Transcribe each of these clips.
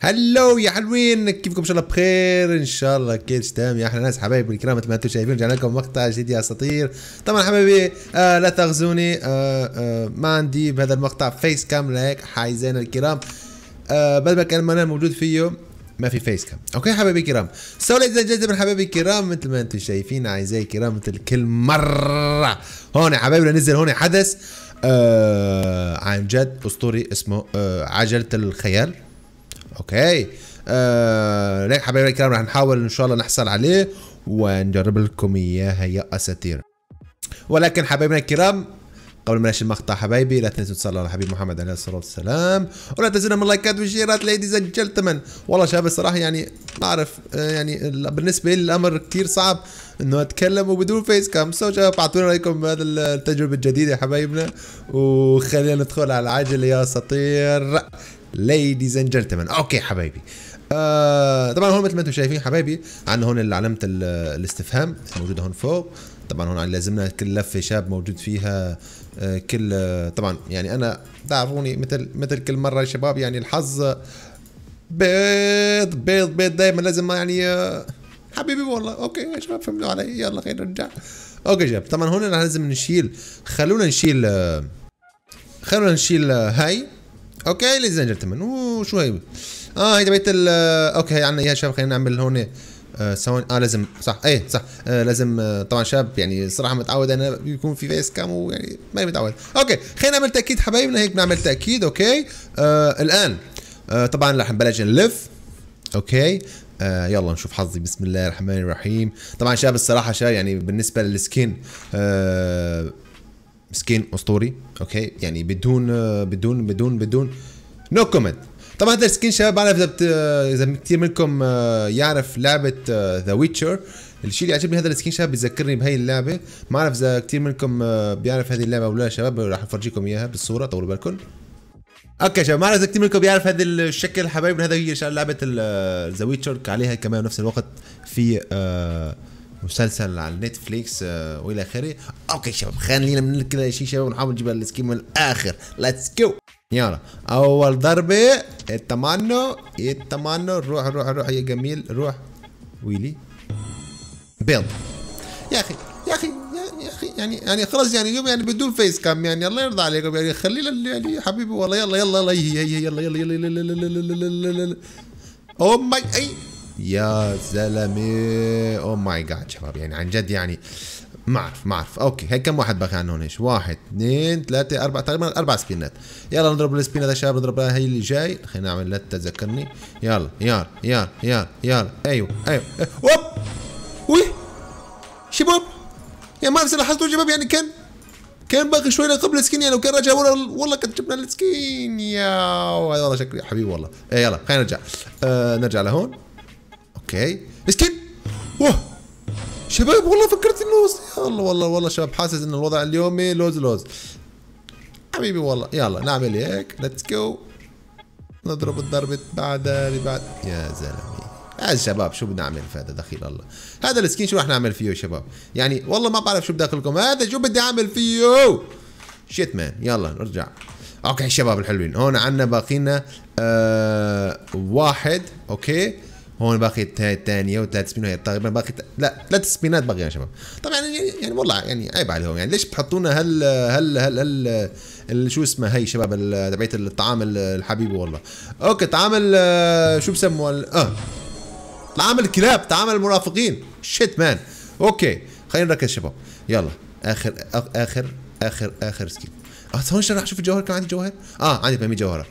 هلو يا حلوين كيفكم ان شاء الله بخير ان شاء الله كيتش تمام يا احلى ناس حبايبي الكرام مثل ما انتم شايفين رجعنا لكم مقطع جديد يا اساطير طبعا حبايبي آه لا تغزوني آه آه ما عندي بهذا المقطع فيس كام لهيك حايزين الكرام آه بدل ما كان انا موجود فيه ما في فيس كام اوكي حبايبي الكرام سو ليدز جنتلمان حبايبي الكرام مثل ما انتم شايفين اعزائي الكرام مثل كل مره هون حبايبي نزل هون حدث آه عن جد اسطوري اسمه آه عجله الخيال اوكي آه حبايبي الكلام رح نحاول ان شاء الله نحصل عليه ونجرب لكم اياها يا اساتير ولكن حبايبنا الكرام قبل ما نشوف المقطع حبايبي لا تنسوا تصلوا على حبيب محمد عليه الصلاه والسلام ولا تنسونا من اللايكات والشيرات ليديز اند جنتلمان والله شباب الصراحه يعني ما اعرف آه، يعني بالنسبه لي الامر كثير صعب انه اتكلم وبدون فيس كام سو شباب اعطونا رايكم بهذا التجربه الجديده يا حبايبنا وخلينا ندخل على العجله يا اساطير ليديز اند جنتلمان اوكي حبايبي آه طبعا هون مثل ما انتم شايفين حبايبي عندنا هون علامه الاستفهام موجوده هون فوق طبعا هون لازمنا كل لفه شاب موجود فيها آه، كل آه، طبعا يعني انا تعرفوني مثل مثل كل مره يا شباب يعني الحظ بيض بيض بيض دائما لازم يعني آه، حبيبي والله اوكي يا شباب فهمتوا علي يلا خلينا نرجع اوكي شباب طبعا هون لازم نشيل خلونا نشيل خلونا نشيل هاي اوكي ليز اند جنتلمان وشو هي اه بيت ال آه، اوكي هي عندنا اياها شباب خلينا نعمل هون ثواني آه،, اه لازم صح ايه صح آه لازم آه طبعا شاب يعني الصراحه متعود انا يكون في فيس كام ويعني ماني متعود اوكي خلينا نعمل تاكيد حبايبنا هيك بنعمل تاكيد اوكي آه الان آه طبعا رح نبلش نلف اوكي آه يلا نشوف حظي بسم الله الرحمن الرحيم طبعا شاب الصراحه شاب يعني بالنسبه للسكين آه مسكين اسطوري اوكي يعني بدون بدون بدون بدون نو no كومنت طبعا هذا السكين شباب بعرف اذا اذا كثير منكم آه، يعرف لعبه ذا آه، ويتشر الشيء اللي عجبني هذا السكين شباب بذكرني بهي اللعبه ما اعرف اذا كثير منكم آه، بيعرف هذه اللعبه ولا لا شباب راح افرجيكم اياها بالصوره طولوا بالكم اوكي شباب ما اعرف اذا كثير منكم بيعرف هذا الشكل حبايبنا هذا هي لعبه ذا ويتشر عليها كمان نفس الوقت في آه مسلسل على نتفليكس والى اخره اوكي شباب خلينا من كذا شيء شباب نحاول نجيب السكيم من الاخر ليتس جو يلا اول ضربه التمنو التمنو روح روح روح يا جميل روح ويلي بيض يا اخي يا اخي يا اخي يعني يعني خلاص يعني اليوم يعني بدون فيس كام يعني الله يرضى عليكم يعني خلينا يعني حبيبي والله يلا يلا يلا يلا يلا يلا يلا يلا يلا يلا يلا يلا يلا يلا يلا يا زلمه او ماي جاد شباب يعني عن جد يعني ما اعرف ما اعرف اوكي هيك كم واحد بقى عندنا هون واحد اثنين ثلاثة أربعة تقريبا أربع سبينات يلا نضرب السبين هذا شباب نضرب هي اللي جاي خلينا نعمل لا تذكرني يلا يلا يلا يلا يار ايوه ايوه اوب وي شباب يا يعني ما اعرف لاحظتوا شباب يعني كان كان باقي شوي قبل السكين يعني لو كان رجع والله والله كنت جبنا السكين يا هذا والله شكلي حبيبي والله إيه، يلا خلينا نرجع آه نرجع لهون اوكي سكيب واه شباب والله فكرت انه والله والله والله شباب حاسس ان الوضع اليومي لوز لوز حبيبي والله يلا نعمل هيك ليتس جو نضرب الضربة بعدها اللي بعد يا زلمة يا آه، شباب شو بدنا نعمل في هذا دخيل الله هذا السكين شو رح نعمل فيه يا شباب يعني والله ما بعرف شو بدي لكم هذا شو بدي اعمل فيه شيت مان يلا نرجع اوكي شباب الحلوين هون عندنا باقينا آه واحد اوكي هون باقي الثانيه وثلاث سبينات تقريبا باقي لا ثلاث سبينات باقي يا شباب طبعا يعني-, يعني, يعني والله يعني عيب عليهم يعني ليش بتحطونا هل هال هال هال هال شو اسمها هي شباب تبعت الطعام الحبيب والله اوكي طعام شو بسموها اه طعام الكلاب طعام المرافقين شيت مان اوكي خلينا نركز شباب يلا اخر اخر اخر اخر, سكيل سكيب اه شو راح اشوف الجوهر كان عندي جوهر اه عندي 800 جوهره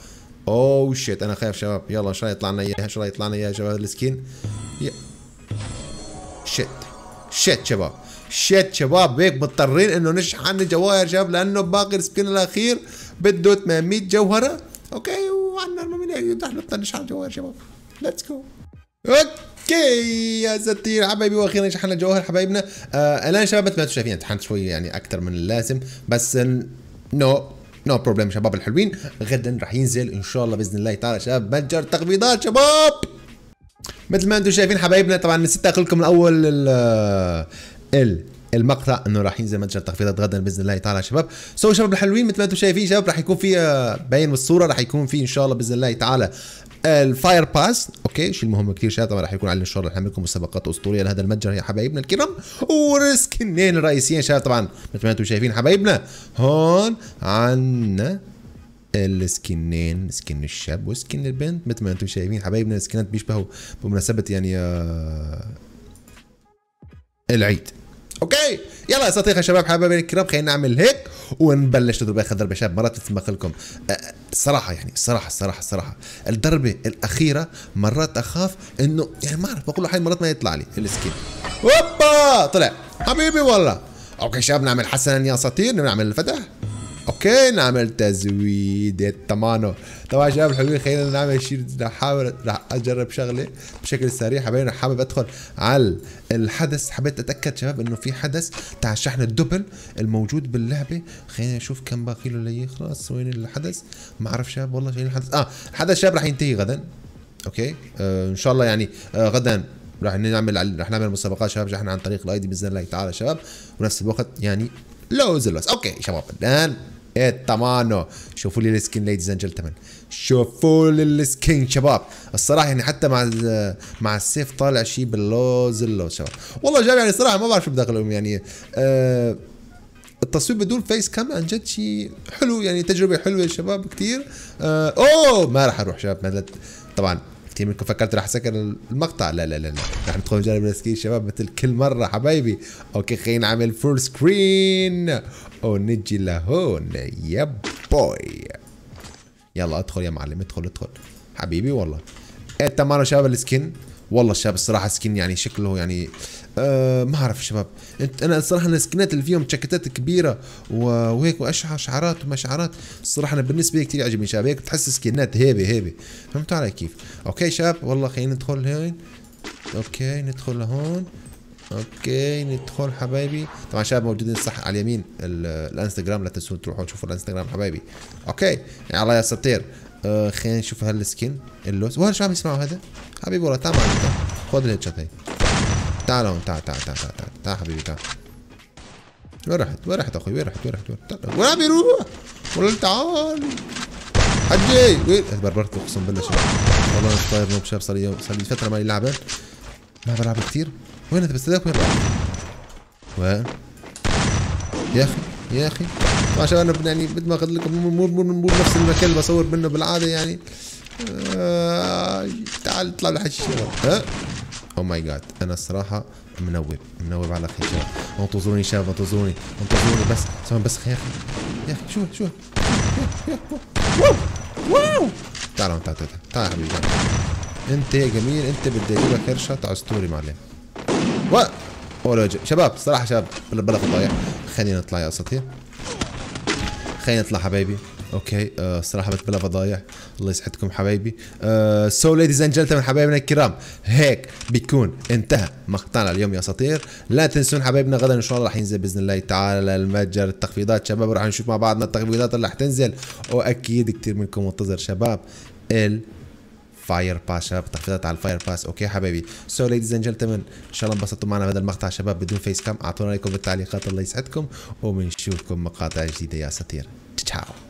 اوه oh, شيت انا خايف شباب يلا شو راي يطلع لنا اياها شو راي يطلع لنا اياها شباب السكين شيت شيت شباب شيت شباب هيك مضطرين انه نشحن جواهر شباب لانه باقي السكين الاخير بده 800 جوهره اوكي وعندنا من هيك نشحن جواهر شباب ليتس جو اوكي يا ساتير حبايبي واخيرا شحنا الجواهر حبايبنا آه الان شباب مثل ما انتم شايفين امتحنت شوي يعني اكثر من اللازم بس نو نو no بروبلم شباب الحلوين غدا راح ينزل ان شاء الله باذن الله تعالى شباب متجر تخفيضات شباب مثل ما انتم شايفين حبايبنا طبعا نسيت اقول لكم الاول ال المقطع انه راح ينزل متجر التخفيضات غدا باذن الله تعالى شباب سو شباب الحلوين مثل ما انتم شايفين شباب راح يكون في آه، باين بالصوره الصوره راح يكون في ان شاء الله باذن الله تعالى الفاير باس اوكي شيء مهم كثير شباب طبعا راح يكون على ان شاء الله نحمل لكم مسابقات اسطوريه لهذا المتجر يا حبايبنا الكرام ورسكنين الرئيسيين شباب طبعا مثل ما انتم شايفين حبايبنا هون عندنا السكنين سكن الشاب وسكن البنت مثل ما انتم شايفين حبايبنا السكنات بيشبهوا بمناسبه يعني آه، العيد اوكي يلا يا اساطير يا شباب حبايبي الكرام خلينا نعمل هيك ونبلش نضرب اخر ضربه شباب مرات مثل ما قلت لكم الصراحه أه، أه، يعني الصراحه الصراحه الصراحه الضربه الاخيره مرات اخاف انه يعني ما اعرف بقول له حي مرات ما يطلع لي السكين هوبا طلع حبيبي والله اوكي شباب نعمل حسنا يا اساطير نعمل الفتح اوكي نعمل تزويد الطمانه طبعا يا شباب الحلوين خلينا نعمل شيء نحاول راح اجرب شغله بشكل سريع حبايبي حابب ادخل على الحدث حبيت اتاكد شباب انه في حدث تاع الشحن الدبل الموجود باللعبه خلينا نشوف كم باقي له لي خلاص وين الحدث ما اعرف شباب والله شايل الحدث اه الحدث شباب راح ينتهي غدا اوكي آه ان شاء الله يعني آه غدا راح نعمل راح نعمل مسابقات شباب شحن عن طريق الاي دي باذن الله تعالى شباب ونفس الوقت يعني لوز لوز اوكي شباب الان الثمانه إيه، شوفوا لي السكين ليديز اند جنتلمان شوفوا لي السكين شباب الصراحه يعني حتى مع مع السيف طالع شيء باللوز اللوز شباب والله شباب يعني صراحه ما بعرف شو بدخلهم يعني آه التصوير بدون فيس كام عن جد شيء حلو يعني تجربه حلوه يا شباب كثير آه اوه ما راح اروح شباب طبعا كثير منكم فكرت راح اسكر المقطع لا لا لا لا رح ندخل نجرب السكين شباب مثل كل مره حبايبي اوكي خلينا نعمل فول سكرين ونجي لهون يا بوي يلا ادخل يا معلم ادخل ادخل حبيبي والله انت إيه، تمام شباب السكين والله الشاب الصراحه سكين يعني شكله يعني أه ما اعرف شباب انت انا الصراحه انا السكنات اللي فيهم جاكيتات كبيره وهيك واشعر شعرات وما شعرات الصراحه انا بالنسبه لي كثير يعجبني شباب هيك تحس سكنات هيبه هيبه فهمتوا علي كيف اوكي شاب والله خلينا ندخل هون اوكي ندخل هون اوكي ندخل حبايبي طبعا شباب موجودين صح على اليمين الانستغرام لا تنسون تروحوا تشوفوا الانستغرام حبايبي اوكي يعني الله يا سطير آه، خلينا نشوف هالسكين اللوس وهل شو عم يسمعوا هذا حبيبي والله تعال معي خذ الهيد شوت هي تعال هون تعال تعال تعال تعال تعال تعال حبيبي تعال وين رحت وين رحت اخوي وين رحت وين رحت وين عم يروح والله تعال حجي وين بربرت اقسم بالله شو والله انا طاير مو بشاب صار لي فتره مالي لعبه ما بلعب كثير وين انت بس وين وين يا اخي يا اخي عشان انا يعني بدي ما اخذ لكم مو مو مو نفس المكان اللي بصور منه بالعاده يعني آه تعال اطلع لحد الشباب ها او ماي جاد انا الصراحه منور منور على خير شباب انتظروني شباب انتظروني انتظروني بس ثواني بس خير يا اخي شو شو واو واو تعال تعال تعال تعال يا حبيبي انت يا جميل انت بدي اجيبك كرشه تعال ستوري معلم وجه شباب صراحه شباب بلا فضايح خلينا نطلع يا اساطير خلينا نطلع حبايبي اوكي الصراحه آه، بلا فضايح الله يسعدكم حبايبي سو ليديز اند جنتلمان حبايبنا الكرام هيك بيكون انتهى مقطعنا اليوم يا اساطير لا تنسون حبايبنا غدا ان شاء الله راح ينزل باذن الله تعالى المتجر التخفيضات شباب وراح نشوف مع بعضنا التخفيضات اللي راح تنزل واكيد كثير منكم منتظر شباب ال فاير باس شباب تخفيضات على الفاير باس اوكي حبايبي سو ليديز اند جنتلمان ان شاء الله انبسطتوا معنا بهذا المقطع شباب بدون فيس كام اعطونا رايكم بالتعليقات الله يسعدكم وبنشوفكم مقاطع جديده يا اساطير تشاو